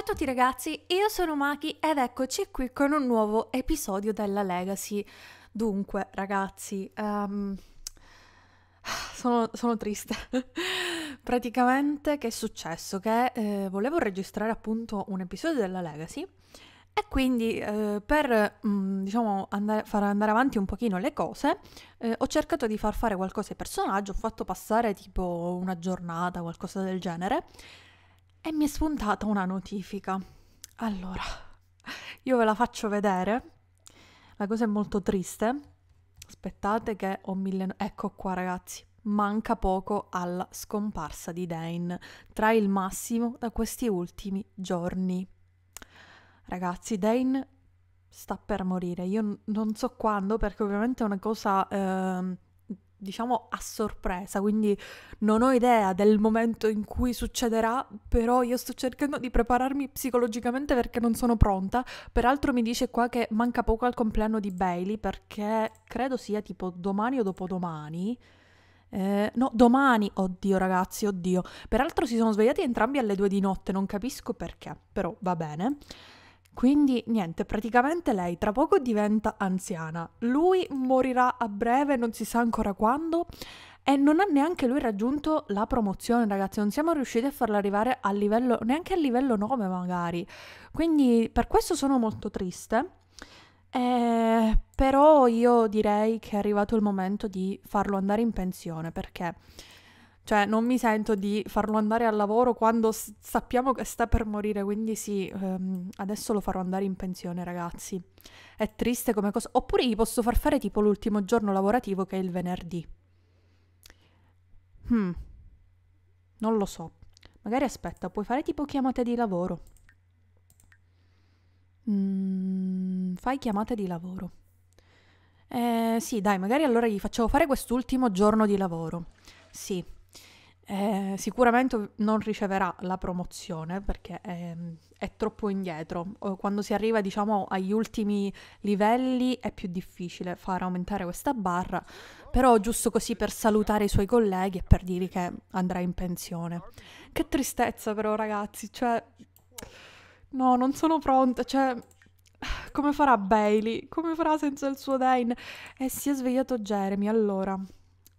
Ciao a tutti ragazzi, io sono Maki ed eccoci qui con un nuovo episodio della Legacy. Dunque ragazzi, um, sono, sono, triste. Praticamente che è successo? Che eh, volevo registrare appunto un episodio della Legacy e quindi eh, per mh, mm, diciamo, andare, far andare avanti un pochino le cose, eh, ho cercato di far fare qualcosa ai personaggi, ho fatto passare tipo una giornata, qualcosa del genere e mi è spuntata una notifica. Allora, io ve la faccio vedere. La cosa è molto triste. Aspettate che ho mille... Ecco qua ragazzi, manca poco alla scomparsa di Dane. Tra il massimo da questi ultimi giorni. Ragazzi, Dane sta per morire. Io non so quando perché ovviamente è una cosa... Eh diciamo a sorpresa, quindi non ho idea del momento in cui succederà, però io sto cercando di prepararmi psicologicamente perché non sono pronta. Peraltro mi dice qua che manca poco al compleanno di Bailey perché credo sia tipo domani o dopodomani. Eh, no, domani, oddio ragazzi, oddio. Peraltro si sono svegliati entrambi alle due di notte, non capisco perché, però va bene. Quindi niente, praticamente lei tra poco diventa anziana, lui morirà a breve, non si sa ancora quando, e non ha neanche lui raggiunto la promozione, ragazzi, non siamo riusciti a farla arrivare a livello, neanche a livello 9 magari. Quindi per questo sono molto triste. Eh, però io direi che è arrivato il momento di farlo andare in pensione perché cioè, non mi sento di farlo andare al lavoro quando s- sappiamo che sta per morire, quindi sì, ehm, adesso lo farò andare in pensione, ragazzi. È triste come cosa. Oppure gli posso far fare tipo l'ultimo giorno lavorativo che è il venerdì. Hmm. Non lo so. Magari aspetta, puoi fare tipo chiamate di lavoro. Mm, fai chiamate di lavoro. Eh, sì, dai, magari allora gli facciamo fare quest'ultimo giorno di lavoro. Sì eh, sicuramente non riceverà la promozione perché è, ehm, è, troppo indietro. Quando si arriva diciamo agli ultimi livelli è più difficile far aumentare questa barra, però giusto così per salutare i suoi colleghi e per dirgli che andrà in pensione. Che tristezza però ragazzi, cioè... No, non sono pronta, cioè come farà Bailey? Come farà senza il suo Dane? E eh, si è svegliato Jeremy allora.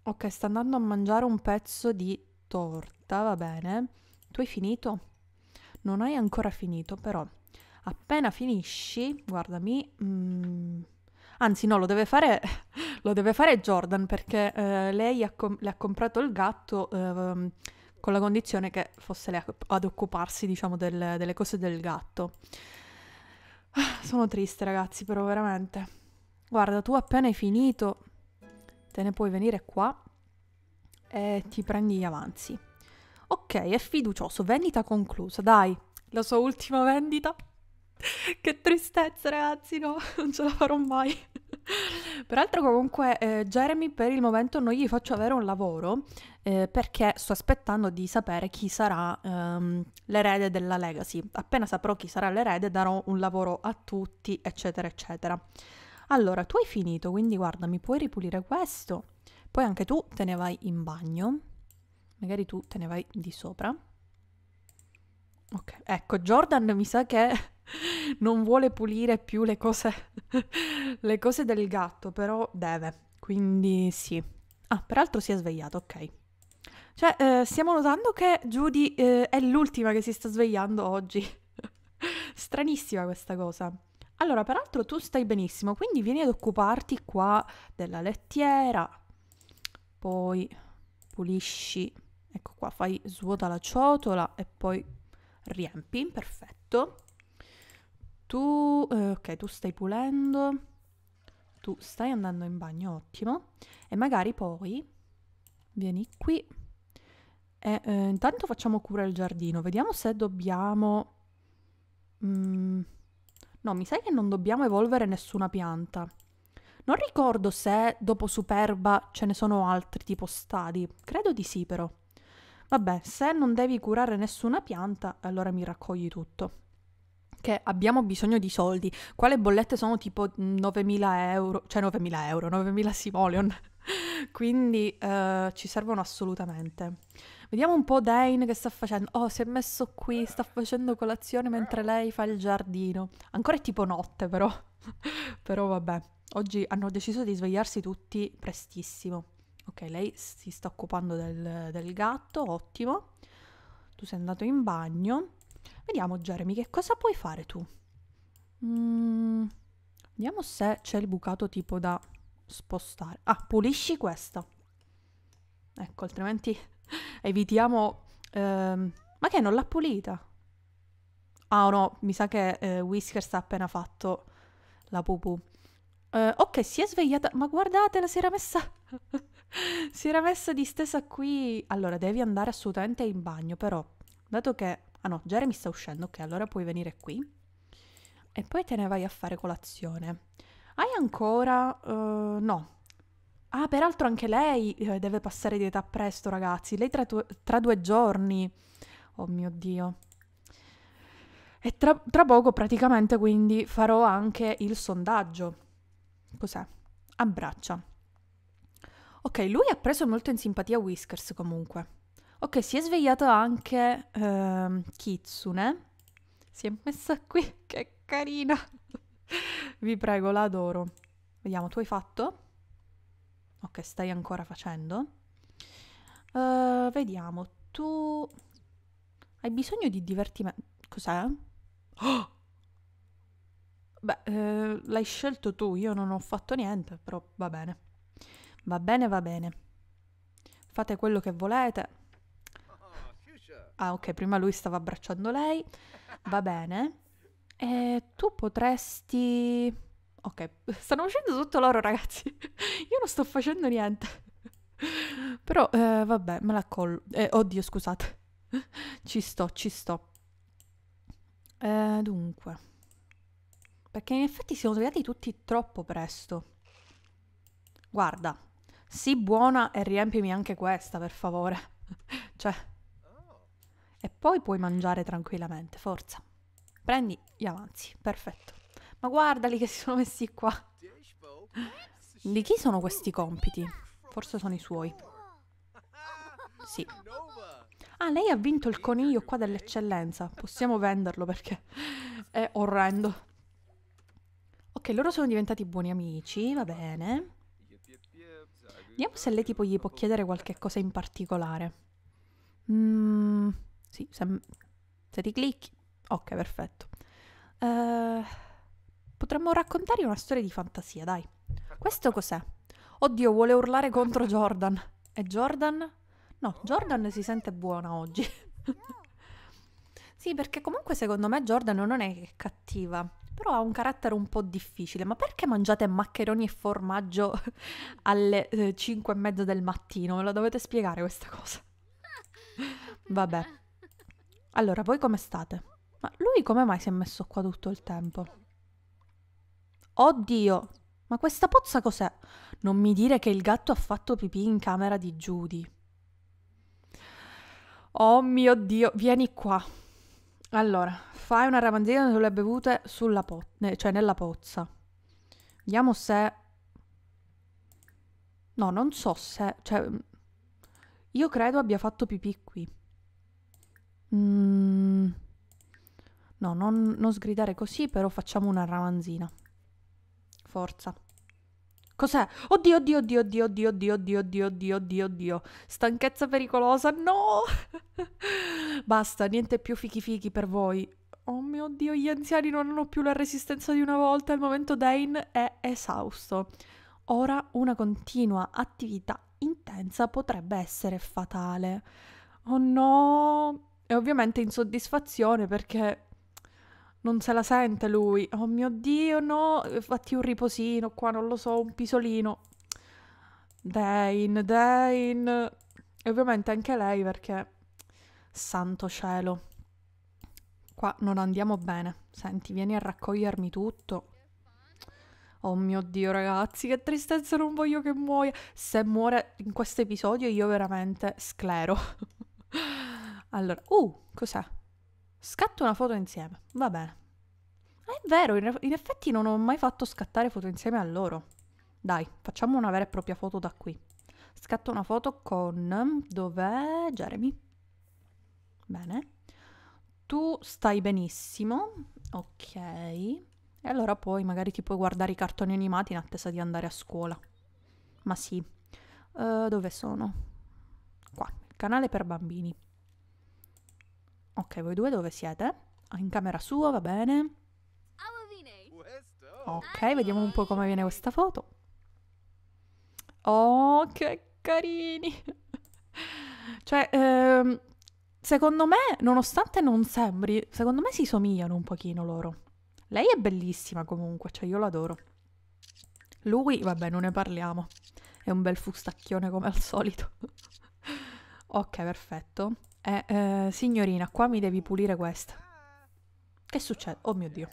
Ok, sta andando a mangiare un pezzo di torta, va bene. Tu hai finito? Non hai ancora finito, però appena finisci, guardami, mm, anzi no, lo deve fare, lo deve fare Jordan perché eh, lei ha com- le ha comprato il gatto eh, con la condizione che fosse lei ad occuparsi, diciamo, del, delle cose del gatto. Ah, sono triste ragazzi, però veramente. Guarda, tu appena hai finito, te ne puoi venire qua e ti prendi gli avanzi. Ok, è fiducioso, vendita conclusa, dai, la sua ultima vendita. che tristezza ragazzi, no, non ce la farò mai. Peraltro comunque eh, Jeremy per il momento non gli faccio avere un lavoro eh, perché sto aspettando di sapere chi sarà ehm, l'erede della legacy. Appena saprò chi sarà l'erede darò un lavoro a tutti, eccetera, eccetera. Allora, tu hai finito, quindi guarda, mi puoi ripulire questo? Poi anche tu te ne vai in bagno, magari tu te ne vai di sopra. Ok, ecco, Jordan mi sa che non vuole pulire più le cose, le cose del gatto, però deve, quindi sì. Ah, peraltro si è svegliato, ok. Cioè, eh, stiamo notando che Judy eh, è l'ultima che si sta svegliando oggi. Stranissima questa cosa. Allora, peraltro tu stai benissimo, quindi vieni ad occuparti qua della lettiera, poi pulisci, ecco qua, fai svuota la ciotola e poi riempi, perfetto. Tu, eh, ok, tu stai pulendo, tu stai andando in bagno, ottimo. E magari poi vieni qui e eh, intanto facciamo cura al giardino, vediamo se dobbiamo... Mm, no, mi sa che non dobbiamo evolvere nessuna pianta. Non ricordo se dopo Superba ce ne sono altri tipo stadi, credo di sì però. Vabbè, se non devi curare nessuna pianta, allora mi raccogli tutto. Che abbiamo bisogno di soldi. Quale bollette sono tipo 9.000 mm, euro? Cioè 9.000 euro, 9.000 simoleon. Quindi eh, ci servono assolutamente. Vediamo un po' Dane che sta facendo. Oh, si è messo qui, sta facendo colazione mentre lei fa il giardino. Ancora è tipo notte, però. però vabbè. Oggi hanno deciso di svegliarsi tutti prestissimo. Ok, lei si sta occupando del, del gatto, ottimo. Tu sei andato in bagno. Vediamo, Jeremy, che cosa puoi fare tu? Mm, vediamo se c'è il bucato tipo da spostare. Ah, pulisci questa. Ecco, altrimenti Evitiamo... Ehm... Ma che non l'ha pulita? Ah no, mi sa che eh, Whiskers ha appena fatto la pupù. Eh, ok, si è svegliata. Ma guardatela, si era messa... si era messa distesa qui. Allora, devi andare assolutamente in bagno, però... Dato che... Ah no, Jeremy sta uscendo, ok, allora puoi venire qui. E poi te ne vai a fare colazione. Hai ancora... Uh, no, Ah, peraltro anche lei eh, deve passare di età presto, ragazzi. Lei tra, tu- tra due giorni. Oh mio Dio. E tra, tra poco praticamente quindi farò anche il sondaggio. Cos'è? Abbraccia. Ok, lui ha preso molto in simpatia Whiskers comunque. Ok, si è svegliata anche ehm, Kitsune. Si è messa qui, che carina. Vi prego, la adoro. Vediamo, tu hai fatto? Ok, stai ancora facendo. Uh, vediamo, tu hai bisogno di divertimento. Cos'è? Oh! Beh, eh, l'hai scelto tu, io non ho fatto niente, però va bene. Va bene, va bene. Fate quello che volete. Ah, ok, prima lui stava abbracciando lei. Va bene. E eh, tu potresti... Ok, stanno facendo tutto loro ragazzi. Io non sto facendo niente. Però, eh, vabbè, me la collo. Eh, oddio, scusate. Ci sto, ci sto. Eh, dunque. Perché in effetti siamo svegliati tutti troppo presto. Guarda. Sii buona e riempimi anche questa, per favore. cioè. E poi puoi mangiare tranquillamente, forza. Prendi gli avanzi, perfetto. Ma guardali che si sono messi qua. Di chi sono questi compiti? Forse sono i suoi. Sì. Ah, lei ha vinto il coniglio qua dell'eccellenza. Possiamo venderlo perché è orrendo. Ok, loro sono diventati buoni amici, va bene. Vediamo se lei tipo gli può chiedere qualche cosa in particolare. Mm, sì, se, se ti clicchi. Ok, perfetto. Uh, Potremmo raccontare una storia di fantasia, dai. Questo cos'è? Oddio, vuole urlare contro Jordan. E Jordan? No, Jordan si sente buona oggi. sì, perché comunque secondo me Jordan non è cattiva, però ha un carattere un po' difficile. Ma perché mangiate maccheroni e formaggio alle eh, 5 e mezza del mattino? Me la dovete spiegare questa cosa. Vabbè. Allora, voi come state? Ma lui come mai si è messo qua tutto il tempo? Oddio, ma questa pozza cos'è? Non mi dire che il gatto ha fatto pipì in camera di Judy. Oh mio Dio, vieni qua. Allora, fai una ramanzina sulle bevute sulla po- cioè nella pozza. Vediamo se... No, non so se... Cioè, io credo abbia fatto pipì qui. Mm. No, non, non sgridare così, però facciamo una ramanzina. Forza. Cos'è? Oddio, oddio, oddio, oddio, oddio, oddio, oddio, oddio, oddio, oddio, oddio. Stanchezza pericolosa, no! Basta, niente più fichi fichi per voi. Oh mio Dio, gli anziani non hanno più la resistenza di una volta, il momento Dane è esausto. Ora una continua attività intensa potrebbe essere fatale. Oh no! E ovviamente insoddisfazione perché non se la sente lui. Oh mio Dio, no, fatti un riposino qua, non lo so, un pisolino. Dane, Dane. E ovviamente anche lei perché... Santo cielo. Qua non andiamo bene. Senti, vieni a raccogliermi tutto. Oh mio Dio, ragazzi, che tristezza, non voglio che muoia. Se muore in questo episodio io veramente sclero. allora, uh, cos'è? Scatto una foto insieme, va bene. È vero, in effetti non ho mai fatto scattare foto insieme a loro. Dai, facciamo una vera e propria foto da qui. Scatto una foto con... Dov'è Jeremy? Bene. Tu stai benissimo. Ok. E allora poi magari ti puoi guardare i cartoni animati in attesa di andare a scuola. Ma sì. Uh, dove sono? Qua, il canale per bambini. Ok, voi due dove siete? Ah, in camera sua, va bene. Ok, vediamo un po' come viene questa foto. Oh, che carini! cioè, ehm, secondo me, nonostante non sembri, secondo me si somigliano un pochino loro. Lei è bellissima comunque, cioè io l'adoro. Lui, vabbè, non ne parliamo. È un bel fustacchione come al solito. ok, perfetto. Eh, eh, signorina, qua mi devi pulire questa. Che succede? Oh mio Dio.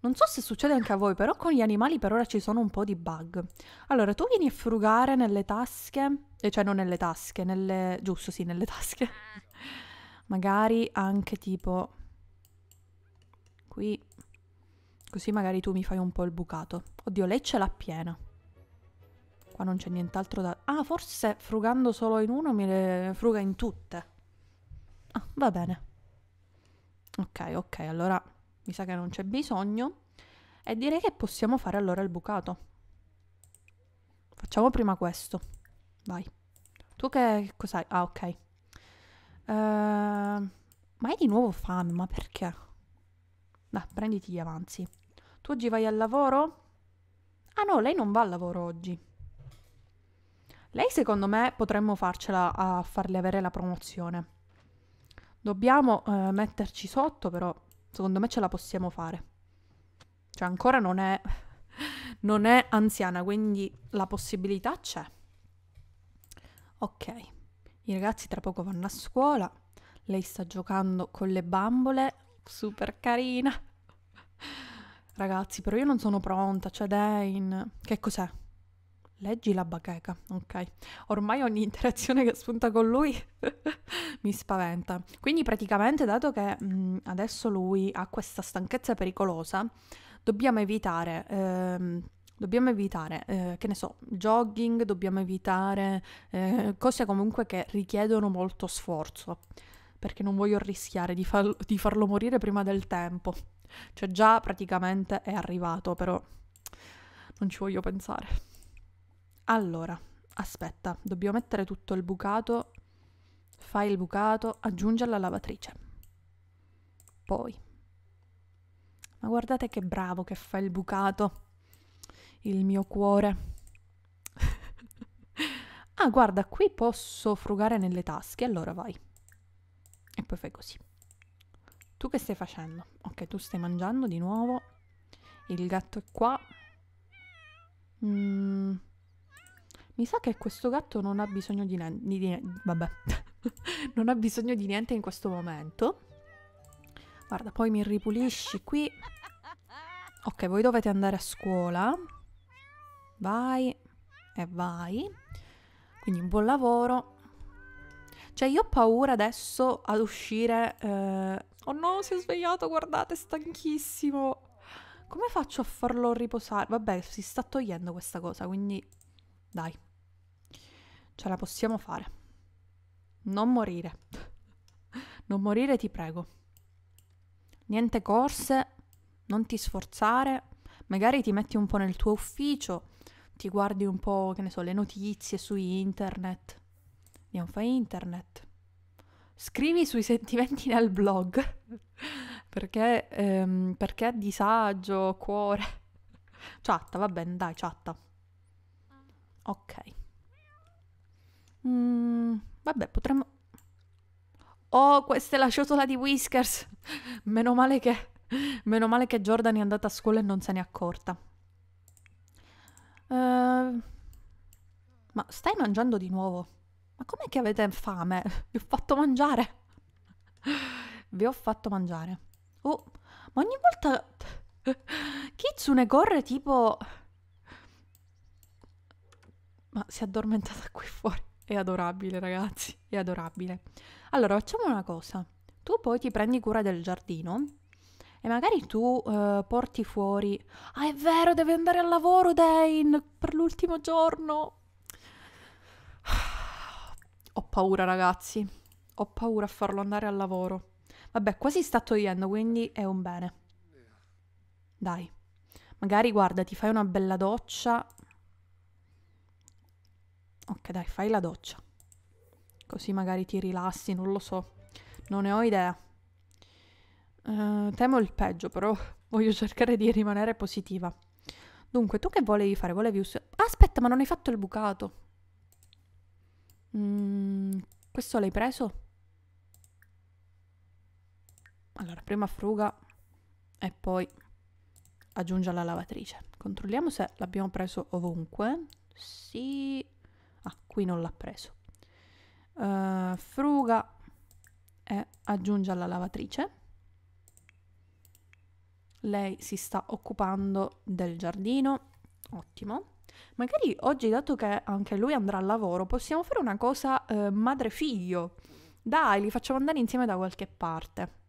Non so se succede anche a voi, però con gli animali per ora ci sono un po' di bug. Allora, tu vieni a frugare nelle tasche, eh, cioè non nelle tasche, nelle... giusto, sì, nelle tasche. magari anche tipo qui, così magari tu mi fai un po' il bucato. Oddio, lei ce l'ha piena qua non c'è nient'altro da... Ah, forse frugando solo in uno mi le fruga in tutte. Ah, va bene. Ok, ok, allora mi sa che non c'è bisogno. E direi che possiamo fare allora il bucato. Facciamo prima questo. Vai. Tu che cos'hai? Ah, ok. Uh, ma hai di nuovo fame, ma perché? Dai, prenditi gli avanzi. Tu oggi vai al lavoro? Ah no, lei non va al lavoro oggi. Lei secondo me potremmo farcela a farle avere la promozione. Dobbiamo eh, metterci sotto però, secondo me ce la possiamo fare. Cioè ancora non è, non è anziana, quindi la possibilità c'è. Ok, i ragazzi tra poco vanno a scuola, lei sta giocando con le bambole, super carina. Ragazzi, però io non sono pronta, cioè Dane, che cos'è? Leggi la bacheca, ok. Ormai ogni interazione che spunta con lui mi spaventa. Quindi praticamente, dato che mh, mm, adesso lui ha questa stanchezza pericolosa, dobbiamo evitare... Ehm, dobbiamo evitare, eh, che ne so, jogging, dobbiamo evitare eh, cose comunque che richiedono molto sforzo, perché non voglio rischiare di, farlo, di farlo morire prima del tempo. Cioè già praticamente è arrivato, però non ci voglio pensare. Allora, aspetta, dobbiamo mettere tutto il bucato, fai il bucato, aggiungi alla lavatrice. Poi. Ma guardate che bravo che fa il bucato, il mio cuore. ah, guarda, qui posso frugare nelle tasche, allora vai. E poi fai così. Tu che stai facendo? Ok, tu stai mangiando di nuovo. Il gatto è qua. Mmm... Mi sa che questo gatto non ha bisogno di niente. Ni vabbè, non ha bisogno di niente in questo momento. Guarda, poi mi ripulisci qui. Ok, voi dovete andare a scuola. Vai e vai. Quindi un buon lavoro. Cioè, io ho paura adesso ad uscire. Eh... Oh no, si è svegliato, guardate, è stanchissimo. Come faccio a farlo riposare? Vabbè, si sta togliendo questa cosa, quindi dai, ce la possiamo fare. Non morire. non morire, ti prego. Niente corse, non ti sforzare. Magari ti metti un po' nel tuo ufficio, ti guardi un po', che ne so, le notizie su internet. Andiamo, a fare internet. Scrivi sui sentimenti nel blog. perché, ehm, perché disagio, cuore. chatta, va bene, dai, chatta. Ok. Mm, vabbè, potremmo... Oh, questa è la ciotola di Whiskers! Meno male che... Meno male che Jordan è andata a scuola e non se ne è accorta. Uh, ma stai mangiando di nuovo? Ma com'è che avete fame? Vi ho fatto mangiare. Vi ho fatto mangiare. Oh, ma ogni volta... Kitsune corre tipo ma si è addormentata qui fuori. È adorabile, ragazzi, è adorabile. Allora, facciamo una cosa. Tu poi ti prendi cura del giardino e magari tu eh, porti fuori... Ah, è vero, devi andare al lavoro, Dane, per l'ultimo giorno. Ho paura, ragazzi. Ho paura a farlo andare al lavoro. Vabbè, quasi sta togliendo, quindi è un bene. Dai. Magari, guarda, ti fai una bella doccia, Ok, dai, fai la doccia. Così magari ti rilassi, non lo so. Non ne ho idea. Uh, temo il peggio, però voglio cercare di rimanere positiva. Dunque, tu che volevi fare? Volevi usare... Aspetta, ma non hai fatto il bucato. Mm, questo l'hai preso? Allora, prima fruga e poi aggiungi alla lavatrice. Controlliamo se l'abbiamo preso ovunque. Sì, Ah, qui non l'ha preso. Uh, fruga e eh, aggiunge alla lavatrice. Lei si sta occupando del giardino. Ottimo. Magari oggi, dato che anche lui andrà al lavoro, possiamo fare una cosa eh, madre-figlio. Dai, li facciamo andare insieme da qualche parte.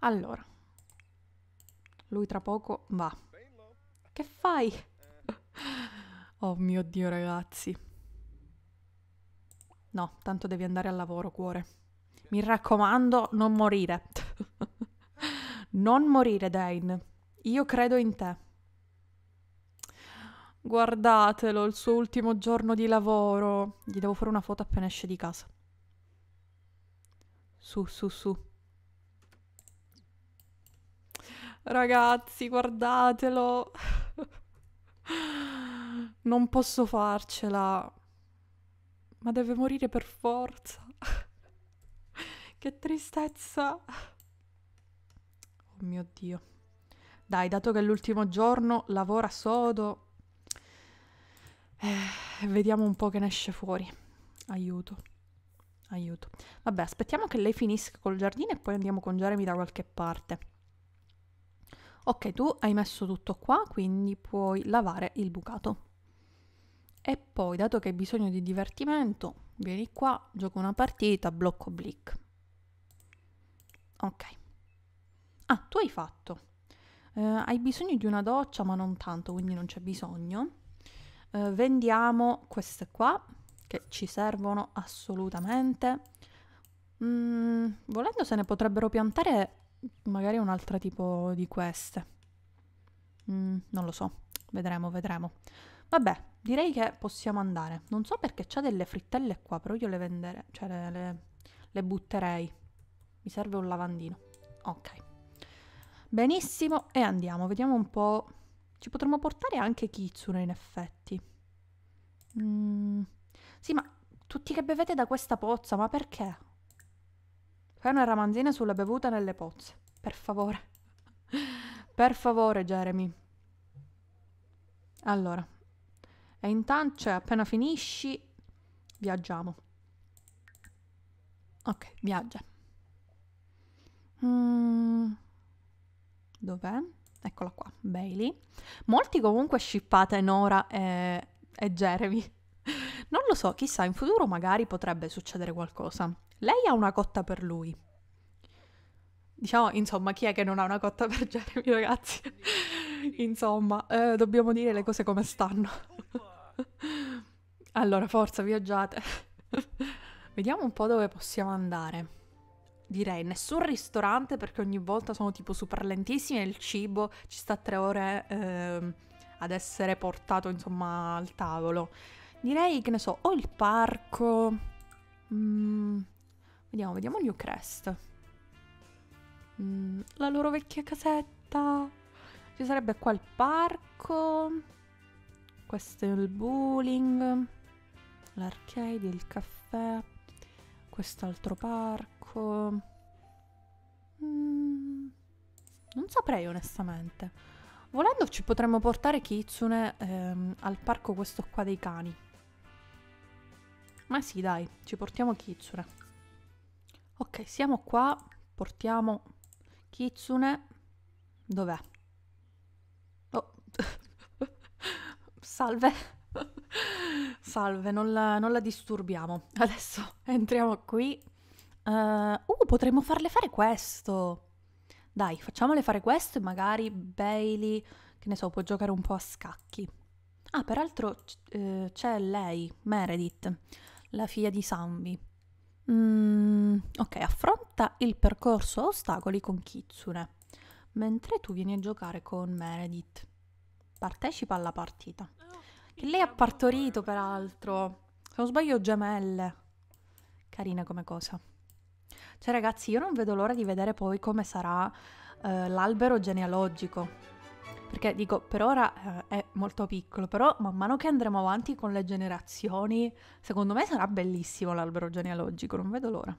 Allora, lui tra poco va. Che fai? Oh mio Dio, ragazzi. No, tanto devi andare al lavoro, cuore. Mi raccomando, non morire. non morire, Dane. Io credo in te. Guardatelo, il suo ultimo giorno di lavoro. Gli devo fare una foto appena esce di casa. Su, su, su. Ragazzi, guardatelo. non posso farcela, ma deve morire per forza. che tristezza. Oh mio Dio. Dai, dato che è l'ultimo giorno, lavora sodo. Eh, vediamo un po' che ne esce fuori. Aiuto. Aiuto. Vabbè, aspettiamo che lei finisca col giardino e poi andiamo con Jeremy da qualche parte. Ok, tu hai messo tutto qua, quindi puoi lavare il bucato. E poi, dato che hai bisogno di divertimento, vieni qua, gioco una partita, blocco Blick. Ok. Ah, tu hai fatto. Eh, hai bisogno di una doccia, ma non tanto, quindi non c'è bisogno. Eh, vendiamo queste qua, che ci servono assolutamente. Mm, volendo se ne potrebbero piantare magari un'altra tipo di queste. Mm, non lo so, vedremo, vedremo. Vabbè, direi che possiamo andare. Non so perché c'è delle frittelle qua, però io le venderei, cioè le, le, le butterei. Mi serve un lavandino. Ok. Benissimo, e andiamo. Vediamo un po'... Ci potremmo portare anche Kitsune, in effetti. Mm. Sì, ma tutti che bevete da questa pozza, ma perché? Fai una ramanzina sulla bevuta nelle pozze. Per favore. per favore, Jeremy. Allora, e intanto, cioè, appena finisci, viaggiamo. Ok, viaggia. Mm. Dov'è? Eccola qua, Bailey. Molti comunque scippate Nora e, e Jeremy. Non lo so, chissà, in futuro magari potrebbe succedere qualcosa. Lei ha una cotta per lui. Diciamo, insomma, chi è che non ha una cotta per Jeremy, ragazzi? insomma, eh, dobbiamo dire le cose come stanno. allora, forza, viaggiate. Vediamo un po' dove possiamo andare. Direi nessun ristorante perché ogni volta sono tipo super lentissimi e il cibo ci sta tre ore eh, ad essere portato insomma al tavolo. Direi che ne so, o il parco. Mm, vediamo, vediamo Newcrest. Mm, la loro vecchia casetta. Ci sarebbe qua il parco questo è il bowling, l'arcade, il caffè, quest'altro parco. Mm, non saprei onestamente. Volendo ci potremmo portare Kitsune ehm, al parco questo qua dei cani. Ma sì, dai, ci portiamo Kitsune. Ok, siamo qua, portiamo Kitsune. Dov'è? salve, salve, non la, non la, disturbiamo. Adesso entriamo qui. Uh, uh, potremmo farle fare questo. Dai, facciamole fare questo e magari Bailey, che ne so, può giocare un po' a scacchi. Ah, peraltro eh, c'è lei, Meredith, la figlia di Sambi. Mm, ok, affronta il percorso a ostacoli con Kitsune, mentre tu vieni a giocare con Meredith partecipa alla partita. Ah, che lei ha partorito, peraltro. Se non sbaglio, gemelle. Carina come cosa. Cioè, ragazzi, io non vedo l'ora di vedere poi come sarà eh, l'albero genealogico. Perché dico, per ora eh, è molto piccolo, però man mano che andremo avanti con le generazioni, secondo me sarà bellissimo l'albero genealogico, non vedo l'ora.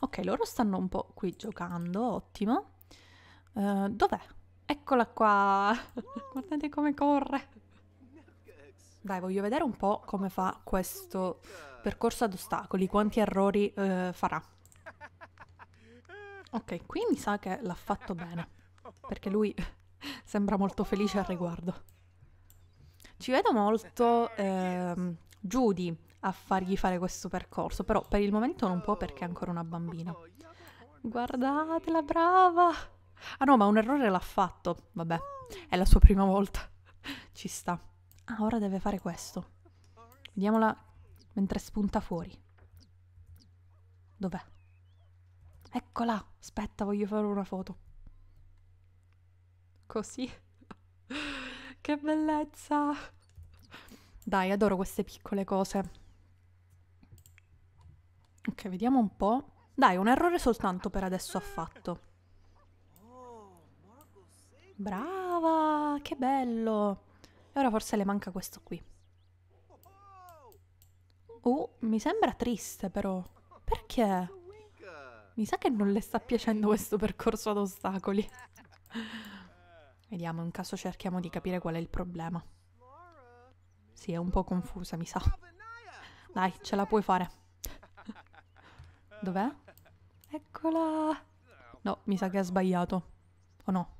Ok, loro stanno un po' qui giocando, ottimo. Uh, dov'è? Eccola qua! Guardate come corre! Dai, voglio vedere un po' come fa questo percorso ad ostacoli, quanti errori eh, farà. Ok, qui mi sa che l'ha fatto bene, perché lui sembra molto felice al riguardo. Ci vedo molto eh, Judy a fargli fare questo percorso, però per il momento non può perché è ancora una bambina. Guardatela, brava! Ah no, ma un errore l'ha fatto. Vabbè, è la sua prima volta. Ci sta. Ah, ora deve fare questo. Vediamola mentre spunta fuori. Dov'è? Eccola! Aspetta, voglio fare una foto. Così. che bellezza! Dai, adoro queste piccole cose. Ok, vediamo un po'. Dai, un errore soltanto per adesso ha fatto. Brava, che bello. E ora forse le manca questo qui. Oh, mi sembra triste però. Perché? Mi sa che non le sta piacendo questo percorso ad ostacoli. Vediamo, in caso cerchiamo di capire qual è il problema. Sì, è un po' confusa, mi sa. Dai, ce la puoi fare. Dov'è? Eccola! No, mi sa che ha sbagliato. O oh no?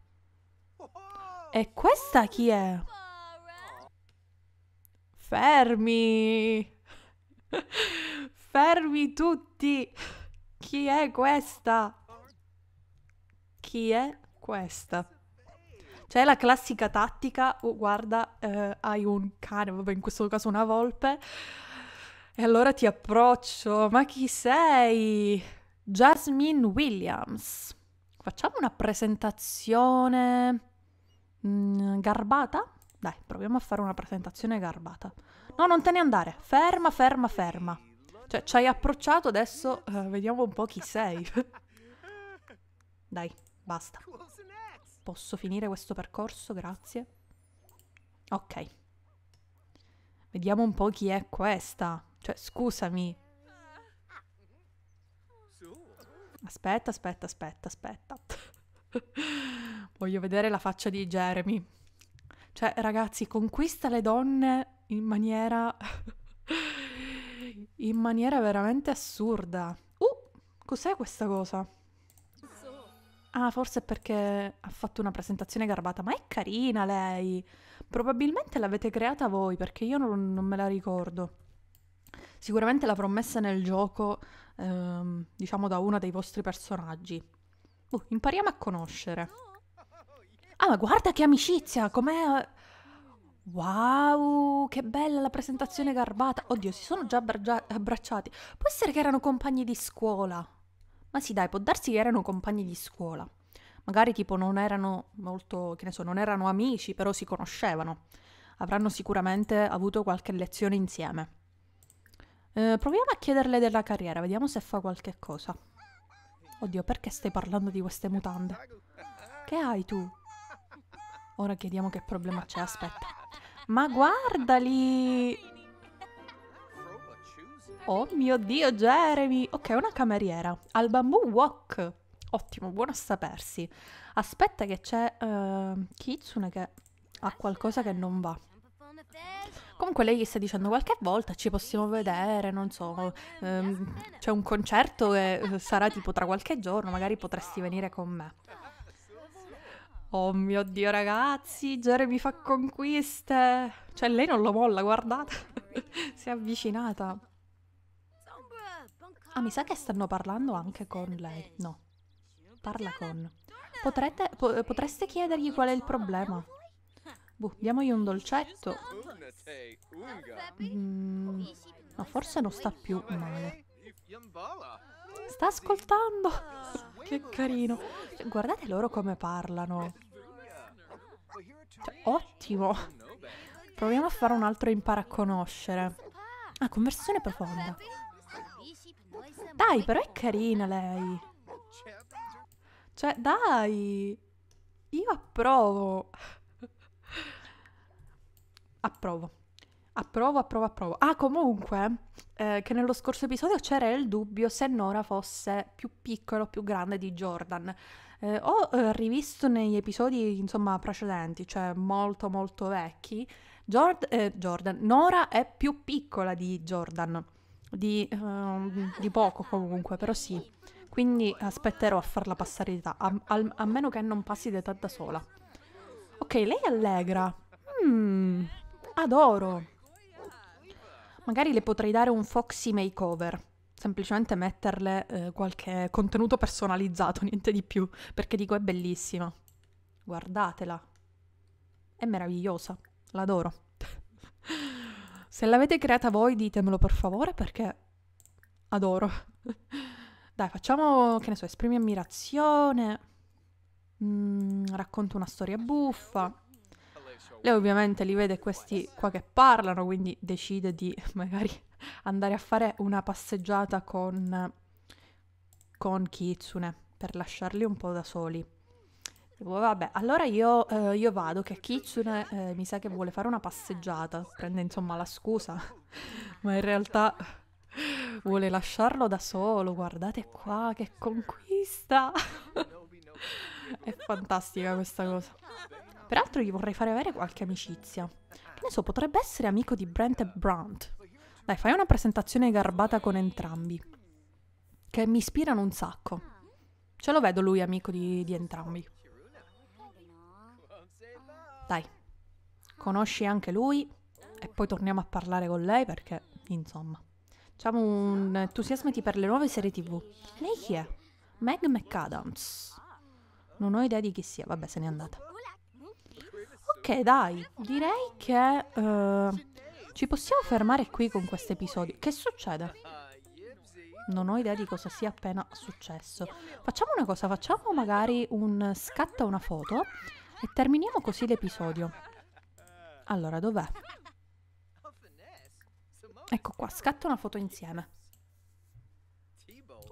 E questa chi è? Fermi! Fermi tutti! Chi è questa? Chi è questa? Cioè la classica tattica, oh, guarda, eh, hai un cane, vabbè in questo caso una volpe, e allora ti approccio. Ma chi sei? Jasmine Williams. Facciamo una presentazione Mm, garbata? Dai, proviamo a fare una presentazione garbata. No, non te ne andare. Ferma, ferma, ferma. Cioè, ci hai approcciato, adesso uh, vediamo un po' chi sei. Dai, basta. Posso finire questo percorso, grazie. Ok. Vediamo un po' chi è questa. Cioè, scusami. Aspetta, aspetta, aspetta, aspetta. Voglio vedere la faccia di Jeremy. Cioè, ragazzi, conquista le donne in maniera... in maniera veramente assurda. Uh, cos'è questa cosa? Ah, forse perché ha fatto una presentazione garbata, ma è carina lei. Probabilmente l'avete creata voi perché io non, non me la ricordo. Sicuramente l'avrò messa nel gioco, ehm, diciamo, da uno dei vostri personaggi. Uh, impariamo a conoscere. Ah, ma guarda che amicizia, com'è... Eh. Wow, che bella la presentazione garbata. Oddio, si sono già abbracciati. Può essere che erano compagni di scuola. Ma sì, dai, può darsi che erano compagni di scuola. Magari tipo non erano molto, che ne so, non erano amici, però si conoscevano. Avranno sicuramente avuto qualche lezione insieme. Eh, proviamo a chiederle della carriera, vediamo se fa qualche cosa. Oddio, perché stai parlando di queste mutande? Che hai tu? Ora chiediamo che problema c'è, aspetta. Ma guardali! Oh mio Dio, Jeremy! Ok, una cameriera. Al bamboo walk. Ottimo, buono a sapersi. Aspetta che c'è uh, Kitsune che ha qualcosa che non va. Comunque lei gli sta dicendo qualche volta ci possiamo vedere, non so, ehm, c'è un concerto che eh, sarà tipo tra qualche giorno, magari potresti venire con me. Oh mio Dio ragazzi, Jeremy fa conquiste! Cioè lei non lo molla, guardate! si è avvicinata. Ah, mi sa che stanno parlando anche con lei. No. Parla con. Potrete, po potreste chiedergli qual è il problema? Boh, diamogli un dolcetto. Mm, no, forse non sta più male. Sta ascoltando! che carino. Guardate loro come parlano. Ottimo! Proviamo a fare un altro impara a conoscere. Ah, conversazione profonda. Dai, però è carina lei. Cioè, dai! Io approvo. approvo. Approvo, approvo, approvo. Ah, comunque, eh, che nello scorso episodio c'era il dubbio se Nora fosse più piccola o più grande di Jordan. Eh, ho eh, rivisto negli episodi, insomma, precedenti, cioè molto molto vecchi, Jord- eh, Jordan, Nora è più piccola di Jordan, di, ehm, di poco comunque, però sì. Quindi aspetterò a farla passare di età, a, a, a meno che non passi di età da sola. Ok, lei è allegra. Mmm, adoro. Magari le potrei dare un Foxy makeover semplicemente metterle eh, qualche contenuto personalizzato, niente di più, perché dico è bellissima. Guardatela. È meravigliosa, l'adoro. Se l'avete creata voi ditemelo per favore perché adoro. Dai, facciamo, che ne so, esprimi ammirazione, mm, racconto una storia buffa. Lei ovviamente li vede questi qua che parlano, quindi decide di magari andare a fare una passeggiata con, con Kitsune per lasciarli un po' da soli. Vabbè, allora io, eh, io vado, che Kitsune eh, mi sa che vuole fare una passeggiata, prende insomma la scusa, ma in realtà vuole lasciarlo da solo, guardate qua che conquista! È fantastica questa cosa. Peraltro gli vorrei fare avere qualche amicizia. Che ne so, potrebbe essere amico di Brent e Brandt. Dai, fai una presentazione garbata con entrambi. Che mi ispirano un sacco. Ce lo vedo lui amico di, di entrambi. Dai, conosci anche lui e poi torniamo a parlare con lei perché, insomma, diciamo un entusiasmati per le nuove serie tv. Lei chi è? Meg McAdams. Non ho idea di chi sia, vabbè se n'è andata. Ok, dai, direi che uh, ci possiamo fermare qui con questo episodio. Che succede? Non ho idea di cosa sia appena successo. Facciamo una cosa, facciamo magari un scatta una foto e terminiamo così l'episodio. Allora, dov'è? Ecco qua, scatta una foto insieme.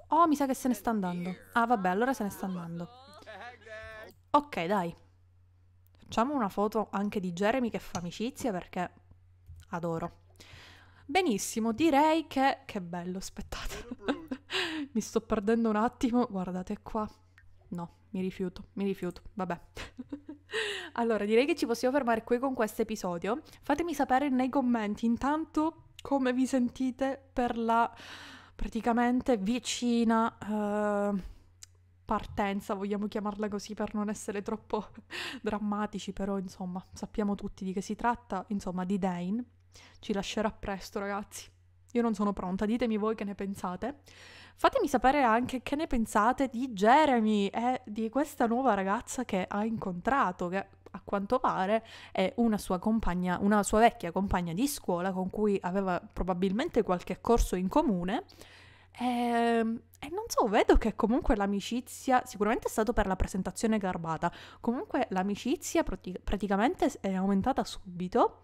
Oh, mi sa che se ne sta andando. Ah, vabbè, allora se ne sta andando. Ok, dai. Facciamo una foto anche di Jeremy che fa amicizia perché adoro. Benissimo, direi che... Che bello, aspettate. mi sto perdendo un attimo. Guardate qua. No, mi rifiuto, mi rifiuto. Vabbè. allora, direi che ci possiamo fermare qui con questo episodio. Fatemi sapere nei commenti intanto come vi sentite per la praticamente vicina... Uh partenza, vogliamo chiamarla così per non essere troppo drammatici, però insomma sappiamo tutti di che si tratta, insomma di Dane. Ci lascerà presto ragazzi. Io non sono pronta, ditemi voi che ne pensate. Fatemi sapere anche che ne pensate di Jeremy e di questa nuova ragazza che ha incontrato, che a quanto pare è una sua compagna, una sua vecchia compagna di scuola con cui aveva probabilmente qualche corso in comune. E ehm, e non so, vedo che comunque l'amicizia, sicuramente è stato per la presentazione garbata, comunque l'amicizia prati- praticamente è aumentata subito.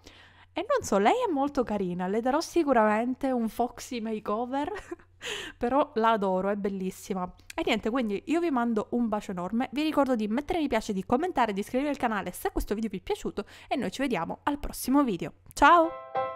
E non so, lei è molto carina, le darò sicuramente un Foxy makeover, però la adoro, è bellissima. E niente, quindi io vi mando un bacio enorme, vi ricordo di mettere mi piace, di commentare, di iscrivervi al canale se questo video vi è piaciuto e noi ci vediamo al prossimo video. Ciao!